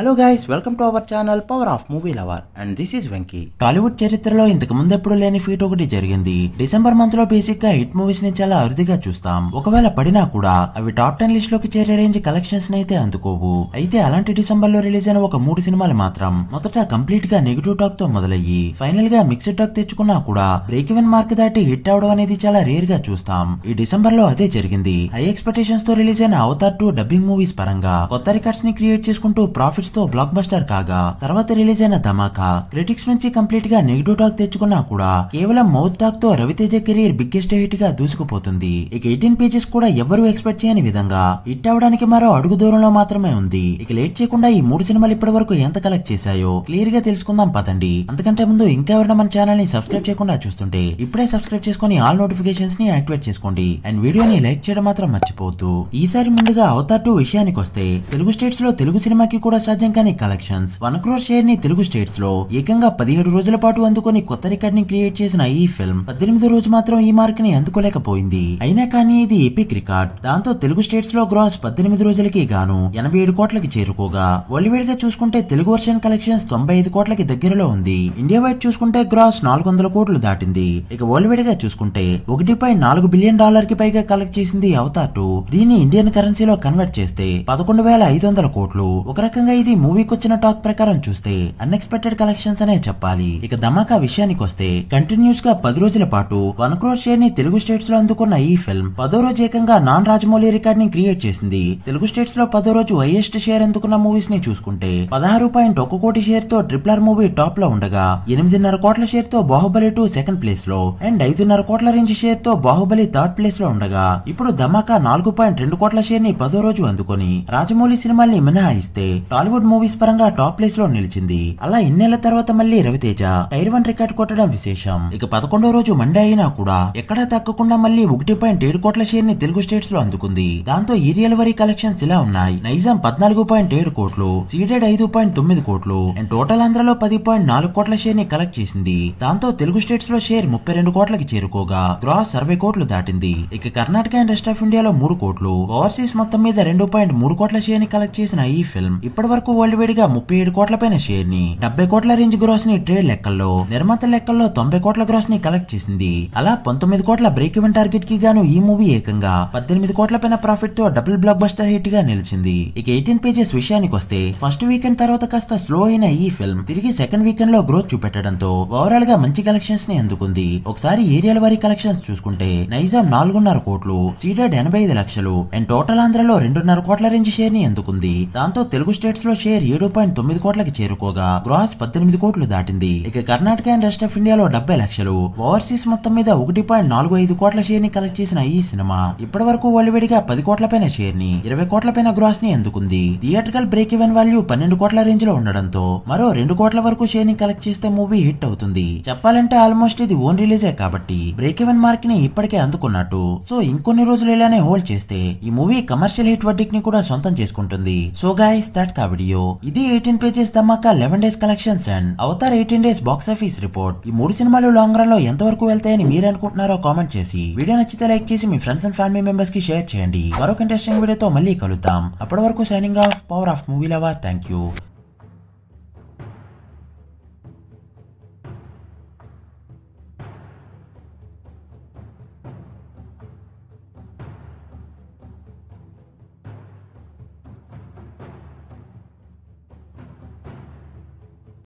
hello guys welcome to our channel power of movie lover and this is Venky Tollywood చరిత్రలో ఇంతకు ముందు ఎప్పుడు లేని ఫీట్ ఒకటి జరిగింది డిసెంబర్ మంత్ లో బేసిక్ గా హిట్ మూవీస్ ని చాలా అరుదుగా చూస్తాం ఒకవేళ పడినా కూడా అవి టాప్ టెన్ లిస్ట్ లోకి చేరే రేంజ్ కలెక్షన్స్ అయితే అందుకోవు అయితే అలాంటి డిసెంబర్ లో రిలీజ్ అయిన ఒక మూడు సినిమాలు మాత్రం మొదట కంప్లీట్ గా నెగిటివ్ టాక్ తో మొదలయ్యి ఫైనల్ గా మిక్స్డ్ టాక్ తెచ్చుకున్నా కూడా బ్రేక్ ఈవెన్ మార్క్ దాటి హిట్ అవడం అనేది చాలా రేర్ గా చూస్తాం ఈ డిసెంబర్ లో అదే జరిగింది హై ఎక్స్పెక్టేషన్స్ తో రిలీజ్ అయిన అవతార్ టూ డబ్బింగ్ మూవీస్ పరంగా కొత్త రికార్డ్స్ ని క్రియేట్ చేసుకుంటూ ప్రాఫిట్స్ తో బ్లాక్ బస్టర్ కాగా తర్వాత రిలీజ్ అయిన ధమాకా క్రిటిక్స్ నుంచి కంప్లీట్ గా నెగిటివ్ టాక్ తెచ్చుకున్నా కూడా కేవలం మౌత్ టాక్ తో రవితేజ కెరీర్ బిగ్గెస్ట్ హిట్ గా దూసుకుపోతుంది ఇక ఎయిటీన్ పేజెస్ కూడా ఎవరు ఎక్స్పెక్ట్ చేయని విధంగా హిట్ అవడానికి మరో అడుగు దూరంలో మాత్రమే ఉంది ఇక లేట్ చేయకుండా ఈ మూడు సినిమాలు ఇప్పటి వరకు ఎంత కలెక్ట్ చేశాయో క్లియర్ గా తెలుసుకుందాం పదండి అంతకంటే ముందు ఇంకా ఎవరైనా మన ఛానల్ ని సబ్స్క్రైబ్ చేయకుండా చూస్తుంటే ఇప్పుడే సబ్స్క్రైబ్ చేసుకుని ఆల్ నోటిఫికేషన్స్ ని యాక్టివేట్ చేసుకోండి అండ్ వీడియోని లైక్ చేయడం మాత్రం మర్చిపోవద్దు ఈసారి ముందుగా అవతార్ టూ విషయానికి వస్తే తెలుగు స్టేట్స్ లో తెలుగు సినిమాకి కూడా సాధ్యం జంకాని కలెక్షన్స్ వన్ క్రోర్ షేర్ ని తెలుగు స్టేట్స్ లో ఏకంగా పదిహేడు రోజుల పాటు అందుకొని కొత్త రికార్డ్ ని క్రియేట్ చేసిన ఈ ఫిల్మ్ పద్దెనిమిది రోజు మాత్రం ఈ మార్క్ ని అందుకోలేకపోయింది అయినా కానీ ఇది ఎపిక్ రికార్డ్ దాంతో తెలుగు స్టేట్స్ లో గ్రాస్ పద్దెనిమిది రోజులకి గాను ఎనభై ఏడు కోట్లకి చేరుకోగా వరల్డ్ గా చూసుకుంటే తెలుగు వర్షన్ కలెక్షన్స్ తొంభై ఐదు కోట్లకి దగ్గరలో ఉంది ఇండియా వైడ్ చూసుకుంటే గ్రాస్ నాలుగు వందల కోట్లు దాటింది ఇక వరల్డ్ గా చూసుకుంటే ఒకటి పాయింట్ నాలుగు బిలియన్ డాలర్ కి పైగా కలెక్ట్ చేసింది అవతార్ టూ దీన్ని ఇండియన్ కరెన్సీలో కన్వర్ట్ చేస్తే పదకొండు వేల ఐదు వందల కోట్లు ఒక రకంగా ఇది మూవీకి వచ్చిన టాక్ ప్రకారం చూస్తే అన్ఎక్స్పెక్టెడ్ కలెక్షన్స్ అనే చెప్పాలి ఇక ధమాకా విషయానికి వస్తే కంటిన్యూస్ గా పది రోజుల పాటు వన్ క్రోర్ షేర్ ని తెలుగు స్టేట్స్ లో అందుకున్న ఈ ఫిల్మ్ పదో రోజు ఏకంగా నాన్ రాజమౌళి రికార్డ్ ని క్రియేట్ చేసింది తెలుగు స్టేట్స్ లో పదో రోజు హైయెస్ట్ షేర్ అందుకున్న మూవీస్ ని చూసుకుంటే పదహారు పాయింట్ ఒక కోటి షేర్ తో ట్రిపుల్ ఆర్ మూవీ టాప్ లో ఉండగా ఎనిమిదిన్నర కోట్ల షేర్ తో బాహుబలి టూ సెకండ్ ప్లేస్ లో అండ్ ఐదున్నర కోట్ల రేంజ్ షేర్ తో బాహుబలి థర్డ్ ప్లేస్ లో ఉండగా ఇప్పుడు ధమాకా నాలుగు పాయింట్ రెండు కోట్ల షేర్ ని పదో రోజు అందుకుని రాజమౌళి సినిమాల్ని మినహాయిస్తే టాలీవుడ్ బాలీవుడ్ మూవీస్ పరంగా టాప్ ప్లేస్ లో నిలిచింది అలా ఇన్నేళ్ల తర్వాత మళ్ళీ రవితేజ టైర్ వన్ రికార్డ్ కొట్టడం విశేషం ఇక పదకొండో రోజు మండే అయినా కూడా ఎక్కడా తగ్గకుండా మళ్ళీ ఒకటి పాయింట్ ఏడు కోట్ల షేర్ ని తెలుగు స్టేట్స్ లో అందుకుంది దాంతో ఈరియల్ వరీ కలెక్షన్స్ ఇలా ఉన్నాయి నైజాం పద్నాలుగు పాయింట్ ఏడు కోట్లు సీడెడ్ ఐదు పాయింట్ తొమ్మిది కోట్లు అండ్ టోటల్ ఆంధ్రలో పది పాయింట్ నాలుగు కోట్ల షేర్ ని కలెక్ట్ చేసింది దాంతో తెలుగు స్టేట్స్ లో షేర్ ముప్పై రెండు కోట్లకి చేరుకోగా గ్రాస్ అరవై కోట్లు దాటింది ఇక కర్ణాటక అండ్ రెస్ట్ ఆఫ్ ఇండియాలో మూడు కోట్లు ఓవర్సీస్ మొత్తం మీద రెండు పాయింట్ మూడు కోట్ల షేర్ ని కలెక్ట్ చేసిన ఈ ఫిల్మ్ ఇప్పటి వరకు వరల్డ్ వైడ్ గా ముప్పై ఏడు కోట్ల పైన షేర్ ని డెబ్బై కోట్ల రేంజ్ గ్రోస్ ని ట్రేడ్ లెక్కల్లో నిర్మాత లెక్కల్లో తొంభై కోట్ల గ్రోస్ ని కలెక్ట్ చేసింది అలా పంతొమ్మిది కోట్ల బ్రేక్ ఈవెన్ టార్గెట్ కి గాను ఈ మూవీ ఏకంగా పద్దెనిమిది కోట్ల పైన ప్రాఫిట్ తో డబుల్ బ్లాక్ బస్టర్ హిట్ గా నిలిచింది ఇక ఎయిటీన్ పేజెస్ విషయానికి వస్తే ఫస్ట్ వీకెండ్ తర్వాత కాస్త స్లో అయిన ఈ ఫిల్మ్ తిరిగి సెకండ్ వీకెండ్ లో గ్రోత్ చూపెట్టడంతో ఓవరాల్ గా మంచి కలెక్షన్స్ ని అందుకుంది ఒకసారి ఏరియాల వారి కలెక్షన్స్ చూసుకుంటే నైజాం నాలుగున్నర కోట్లు సీడెడ్ ఎనభై ఐదు లక్షలు అండ్ టోటల్ ఆంధ్రలో రెండున్నర కోట్ల రేంజ్ షేర్ ని అందుకుంది దాంతో తెలుగు స్టేట్స్ లో లో షేర్ ఏడు పాయింట్ తొమ్మిది కోట్లకి చేరుకోగా గ్రాస్ పద్దెనిమిది కోట్లు దాటింది ఇక కర్ణాటక అండ్ రెస్ట్ ఆఫ్ ఇండియాలో డెబ్బై లక్షలు ఓవర్సీస్ మొత్తం మీద ఒకటి పాయింట్ నాలుగు ఐదు కోట్ల షేర్ ని కలెక్ట్ చేసిన ఈ సినిమా ఇప్పటి వరకు వలివిడిగా పది కోట్ల పైన షేర్ ని ఇరవై కోట్ల పైన గ్రాస్ ని అందుకుంది థియేటర్కల్ బ్రేక్ ఈవెన్ వాల్యూ పన్నెండు కోట్ల రేంజ్ లో ఉండడంతో మరో రెండు కోట్ల వరకు షేర్ ని కలెక్ట్ చేస్తే మూవీ హిట్ అవుతుంది చెప్పాలంటే ఆల్మోస్ట్ ఇది ఓన్ రిలీజే కాబట్టి బ్రేక్ ఈవెన్ మార్క్ ని ఇప్పటికే అందుకున్నట్టు సో ఇంకొన్ని రోజులు ఇలానే హోల్డ్ చేస్తే ఈ మూవీ కమర్షియల్ హిట్ వడ్డీకి ని కూడా సొంతం చేసుకుంటుంది సో గాయస్ దట్ ఆవిడ ఆడియో ఇది eighteen pages Dhamaka eleven days collections and Avatar eighteen days box office report ఈ మూడు సినిమాలు లాంగ్ రన్ లో ఎంత వరకు వెళ్తాయని మీరు అనుకుంటున్నారో కామెంట్ చేసి వీడియో నచ్చితే లైక్ చేసి మీ ఫ్రెండ్స్ అండ్ ఫ్యామిలీ మెంబర్స్ కి షేర్ చేయండి మరొక ఇంట్రెస్టింగ్ వీడియోతో మళ్ళీ కలుద్దాం అప్పటి వరకు signing off power of movie lover thank you